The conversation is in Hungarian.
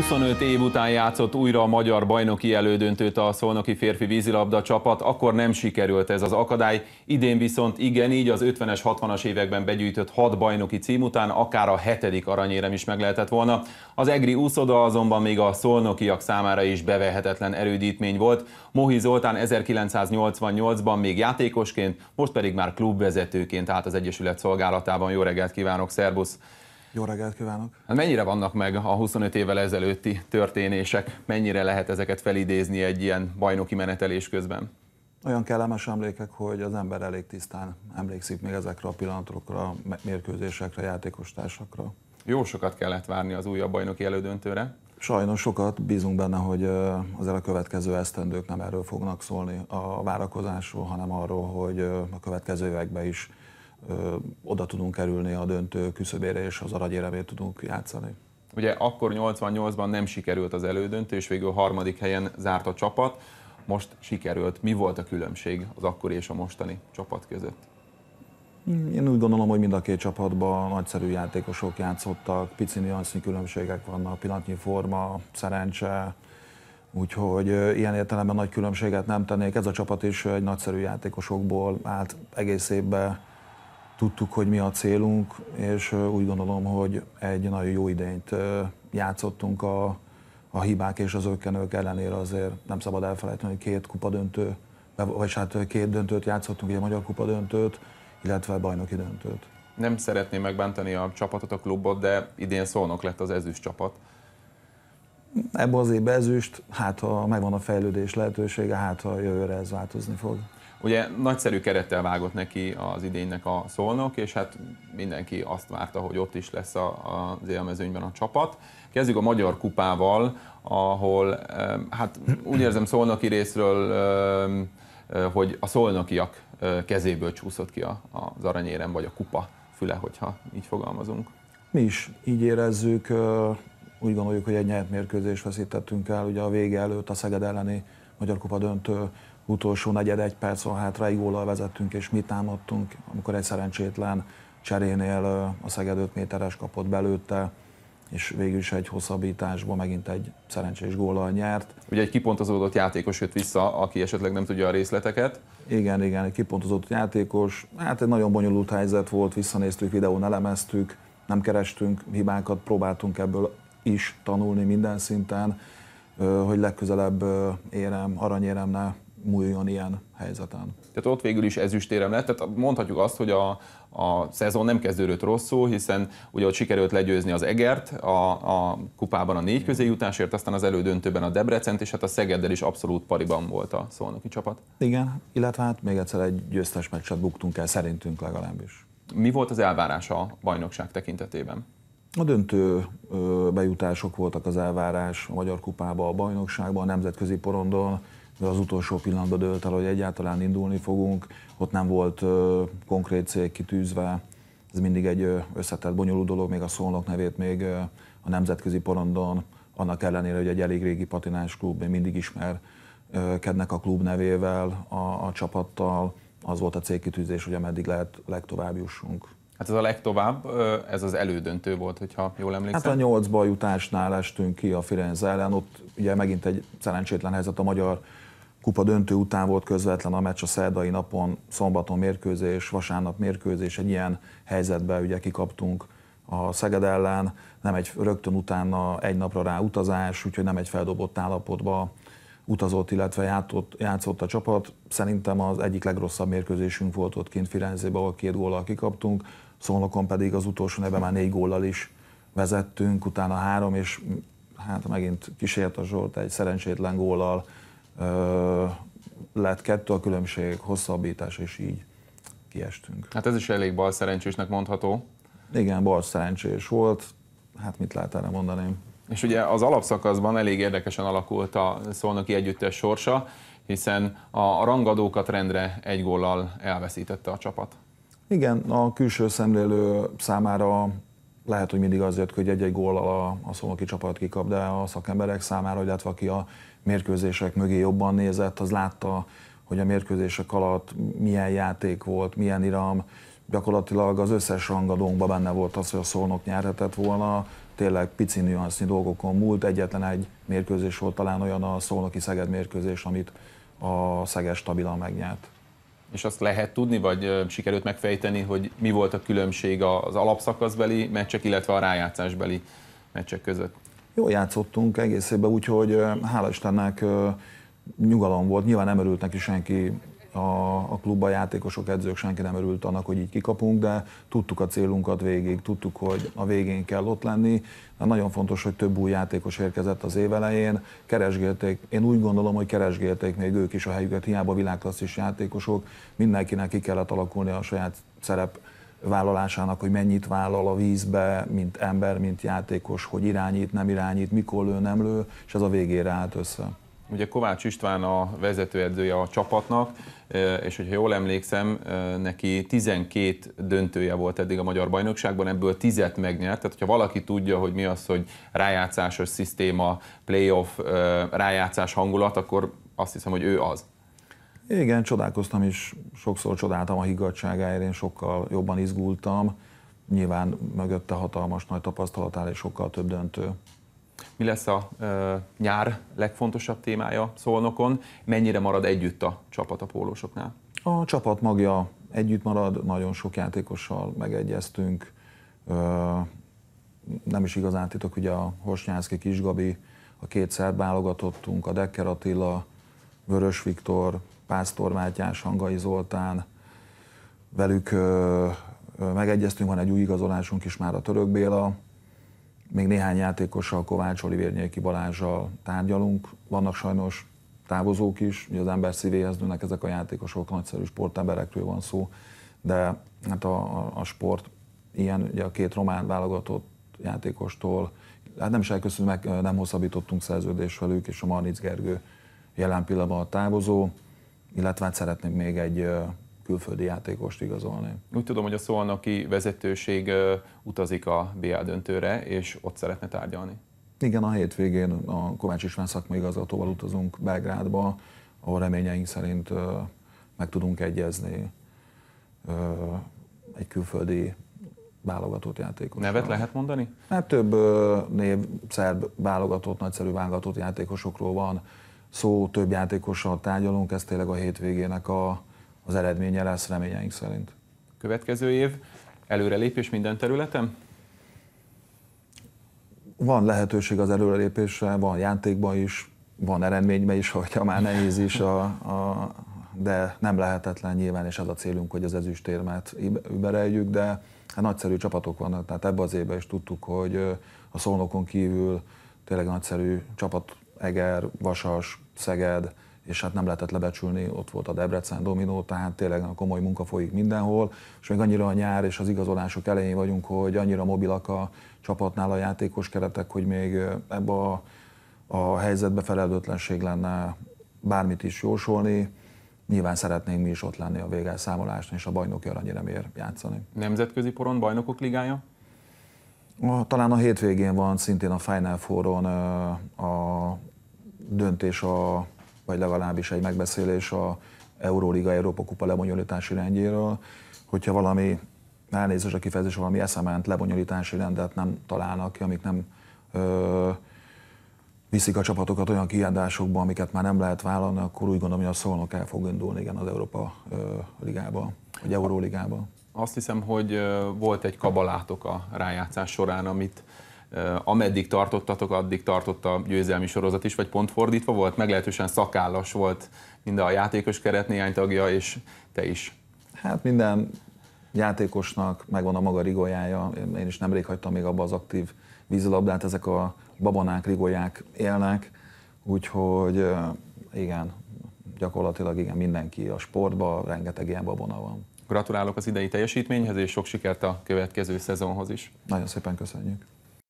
25 év után játszott újra a magyar bajnoki elődöntőt a szolnoki férfi vízilabda csapat, akkor nem sikerült ez az akadály, idén viszont igen, így az 50-es, 60-as években begyűjtött hat bajnoki cím után akár a hetedik aranyérem is meg lehetett volna. Az EGRI úszoda azonban még a szolnokiak számára is bevehetetlen erődítmény volt. Mohi Zoltán 1988-ban még játékosként, most pedig már klubvezetőként állt az Egyesület szolgálatában. Jó reggelt kívánok, szervusz! Jó reggelt kívánok! Hát mennyire vannak meg a 25 évvel ezelőtti történések? Mennyire lehet ezeket felidézni egy ilyen bajnoki menetelés közben? Olyan kellemes emlékek, hogy az ember elég tisztán emlékszik még ezekre a pillanatokra, mérkőzésekre, játékostársakra. Jó sokat kellett várni az újabb bajnoki elődöntőre. Sajnos sokat, bízunk benne, hogy azért a következő esztendők nem erről fognak szólni a várakozásról, hanem arról, hogy a következő években is oda tudunk kerülni a döntő küszöbére, és az aranyéremért tudunk játszani. Ugye akkor 88-ban nem sikerült az elődöntő, és végül a harmadik helyen zárt a csapat. Most sikerült. Mi volt a különbség az akkori és a mostani csapat között? Én úgy gondolom, hogy mind a két csapatban nagyszerű játékosok játszottak, pici nyanszni különbségek vannak, pillanatnyi forma, szerencse, úgyhogy ilyen értelemben nagy különbséget nem tennék. Ez a csapat is egy nagyszerű játékosokból állt egész évben tudtuk, hogy mi a célunk, és úgy gondolom, hogy egy nagyon jó idényt játszottunk a, a hibák és az ökkenők ellenére azért nem szabad elfelejteni, hogy két kupadöntő, vagy hát két döntőt játszottunk, egy magyar kupadöntőt, illetve bajnoki döntőt. Nem szeretném megbántani a csapatot, a klubot, de idén szónok lett az ezüst csapat. Ebben az évben ezüst, hát ha megvan a fejlődés lehetősége, hát ha jövőre ez változni fog. Ugye nagyszerű kerettel vágott neki az idénynek a szolnok, és hát mindenki azt várta, hogy ott is lesz a, az élmezőnyben a csapat. Kezdjük a Magyar Kupával, ahol hát úgy érzem szolnoki részről, eh, hogy a szolnokiak eh, kezéből csúszott ki az aranyérem, vagy a kupa füle, hogyha így fogalmazunk. Mi is így érezzük, eh, úgy gondoljuk, hogy egy nyert mérkőzés veszítettünk el, ugye a vége előtt a Szeged elleni Magyar Kupa döntő utolsó negyed egy perc van hátra, egy góllal vezettünk, és mi támadtunk, amikor egy szerencsétlen cserénél a Szeged 5 méteres kapott belőtte, és végül is egy hosszabbításban megint egy szerencsés góllal nyert. Ugye egy kipontozódott játékos jött vissza, aki esetleg nem tudja a részleteket. Igen, igen, egy kipontozott játékos. Hát egy nagyon bonyolult helyzet volt, visszanéztük, videón elemeztük, nem kerestünk hibákat, próbáltunk ebből is tanulni minden szinten, hogy legközelebb érem, aranyérem ne múljon ilyen helyzeten. Tehát ott végül is ezüstérem lett, tehát mondhatjuk azt, hogy a, a szezon nem kezdődött rosszul, hiszen ugye ott sikerült legyőzni az Egert, a, a kupában a négy közé jutásért, aztán az elődöntőben a Debrecent, és hát a Szegeddel is abszolút pariban volt a szolnoki csapat. Igen, illetve hát még egyszer egy győztes meccset buktunk el, szerintünk legalábbis. Mi volt az elvárása a bajnokság tekintetében? A döntő bejutások voltak az elvárás a Magyar Kupába, a bajnokságba, a nemzetközi porondon, de az utolsó pillanatban dölt el, hogy egyáltalán indulni fogunk. Ott nem volt konkrét cél kitűzve, ez mindig egy összetett, bonyolult dolog, még a szónok nevét még a nemzetközi porondon, annak ellenére, hogy egy elég régi patinás klub, még mindig ismer kednek a klub nevével, a, a csapattal, az volt a célkitűzés, hogy ameddig lehet legtovább jussunk. Hát ez a legtovább, ez az elődöntő volt, hogyha jól emlékszem. Hát a nyolc bajutásnál estünk ki a Firenze ellen, ott ugye megint egy szerencsétlen helyzet a magyar kupa döntő után volt közvetlen a meccs a szerdai napon, szombaton mérkőzés, vasárnap mérkőzés, egy ilyen helyzetben ugye kikaptunk a Szeged ellen, nem egy rögtön utána egy napra rá utazás, úgyhogy nem egy feldobott állapotba utazott, illetve játott, játszott a csapat. Szerintem az egyik legrosszabb mérkőzésünk volt ott kint Firenzében, ahol két góllal kikaptunk. Szolnokon pedig az utolsó neve már négy góllal is vezettünk, utána három, és hát megint kísért a Zsolt egy szerencsétlen góllal, ö, lett kettő a különbség, hosszabbítás, és így kiestünk. Hát ez is elég bal szerencsésnek mondható. Igen, bal szerencsés volt, hát mit lehet erre mondani? És ugye az alapszakaszban elég érdekesen alakult a szolnoki együttes sorsa, hiszen a rangadókat rendre egy góllal elveszítette a csapat. Igen, a külső szemlélő számára lehet, hogy mindig az jött, hogy egy-egy góllal a, a szolnoki csapat kikap, de a szakemberek számára, illetve hát aki a mérkőzések mögé jobban nézett, az látta, hogy a mérkőzések alatt milyen játék volt, milyen iram, gyakorlatilag az összes rangadónkban benne volt az, hogy a szolnok nyerhetett volna, tényleg pici nüansznyi dolgokon múlt, egyetlen egy mérkőzés volt talán olyan a szolnoki Szeged mérkőzés, amit a Szeged stabilan megnyert. És azt lehet tudni, vagy sikerült megfejteni, hogy mi volt a különbség az alapszakaszbeli meccsek, illetve a rájátszásbeli meccsek között? Jól játszottunk egész évben, úgyhogy hála Istennek nyugalom volt. Nyilván nem örült neki senki a, a klubban játékosok, edzők, senki nem örült annak, hogy így kikapunk, de tudtuk a célunkat végig, tudtuk, hogy a végén kell ott lenni. De nagyon fontos, hogy több új játékos érkezett az év elején. keresgélték, én úgy gondolom, hogy keresgélték még ők is a helyüket, hiába világklasszis játékosok, mindenkinek ki kellett alakulni a saját szerep vállalásának, hogy mennyit vállal a vízbe, mint ember, mint játékos, hogy irányít, nem irányít, mikor lő, nem lő, és ez a végére állt össze. Ugye Kovács István a vezetőedzője a csapatnak, és hogyha jól emlékszem, neki 12 döntője volt eddig a magyar bajnokságban, ebből 10-et megnyert. Tehát, hogyha valaki tudja, hogy mi az, hogy rájátszásos szisztéma, playoff, rájátszás hangulat, akkor azt hiszem, hogy ő az. Igen, csodálkoztam is, sokszor csodáltam a higgadságáért, én sokkal jobban izgultam. Nyilván mögötte hatalmas nagy tapasztalat és sokkal több döntő mi lesz a ö, nyár legfontosabb témája Szolnokon, mennyire marad együtt a csapat a pólósoknál? A csapat magja együtt marad, nagyon sok játékossal megegyeztünk, ö, nem is igazán titok, ugye a Hosnyánszki Kisgabi, a két szerb válogatottunk, a Dekker Attila, Vörös Viktor, Pásztor Mátyás, Hangai Zoltán, velük ö, megegyeztünk, van egy új igazolásunk is már a Török Béla, még néhány játékossal, Kovács Olivérnyéki Balázsjal tárgyalunk. Vannak sajnos távozók is, ugye az ember szívéhez nőnek ezek a játékosok, nagyszerű sportemberekről van szó, de hát a, a, a sport ilyen, ugye a két román válogatott játékostól, hát nem is elköszönünk, meg nem hosszabbítottunk szerződés velük, és a Marnic Gergő jelen pillanatban a távozó, illetve hát szeretnénk még egy külföldi játékost igazolni. Úgy tudom, hogy a szolnoki vezetőség utazik a BA döntőre, és ott szeretne tárgyalni. Igen, a hétvégén a Kovács István szakmai igazgatóval utazunk Belgrádba, ahol reményeink szerint meg tudunk egyezni egy külföldi válogatott játékos. Nevet lehet mondani? Hát több név, szerb válogatott, nagyszerű válogatott játékosokról van szó, több játékossal tárgyalunk, ez tényleg a hétvégének a, az eredménye lesz reményeink szerint. Következő év előrelépés minden területen? Van lehetőség az előrelépésre, van játékban is, van eredményben is, hogyha már nehéz is, a, a, de nem lehetetlen nyilván, és az a célunk, hogy az ezüstérmet übereljük, de hát nagyszerű csapatok vannak, tehát ebbe az évben is tudtuk, hogy a szolnokon kívül tényleg nagyszerű csapat, Eger, Vasas, Szeged, és hát nem lehetett lebecsülni, ott volt a Debrecen dominó, tehát tényleg a komoly munka folyik mindenhol, és még annyira a nyár és az igazolások elején vagyunk, hogy annyira mobilak a csapatnál a játékos keretek, hogy még ebbe a, a helyzetbe felelőtlenség lenne bármit is jósolni. Nyilván szeretnénk mi is ott lenni a végelszámolásnál, és a bajnoki mér játszani. Nemzetközi poron bajnokok ligája? Talán a hétvégén van szintén a Final Four-on a döntés a vagy legalábbis egy megbeszélés a Euróliga Európa Kupa lebonyolítási rendjéről, hogyha valami, elnézős a kifejezés, valami eszement lebonyolítási rendet nem találnak ki, amik nem ö, viszik a csapatokat olyan kiadásokba, amiket már nem lehet vállalni, akkor úgy gondolom, hogy a szolnok el fog indulni igen, az Európa ö, ligába, vagy Euróligába. Azt hiszem, hogy volt egy kabalátok a rájátszás során, amit ameddig tartottatok, addig tartott a győzelmi sorozat is, vagy pont fordítva volt? Meglehetősen szakállas volt mind a játékos keret néhány tagja, és te is. Hát minden játékosnak megvan a maga rigójája. Én is nemrég hagytam még abba az aktív vízilabdát, ezek a babonák, rigóják élnek, úgyhogy igen, gyakorlatilag igen, mindenki a sportban, rengeteg ilyen babona van. Gratulálok az idei teljesítményhez, és sok sikert a következő szezonhoz is. Nagyon szépen köszönjük.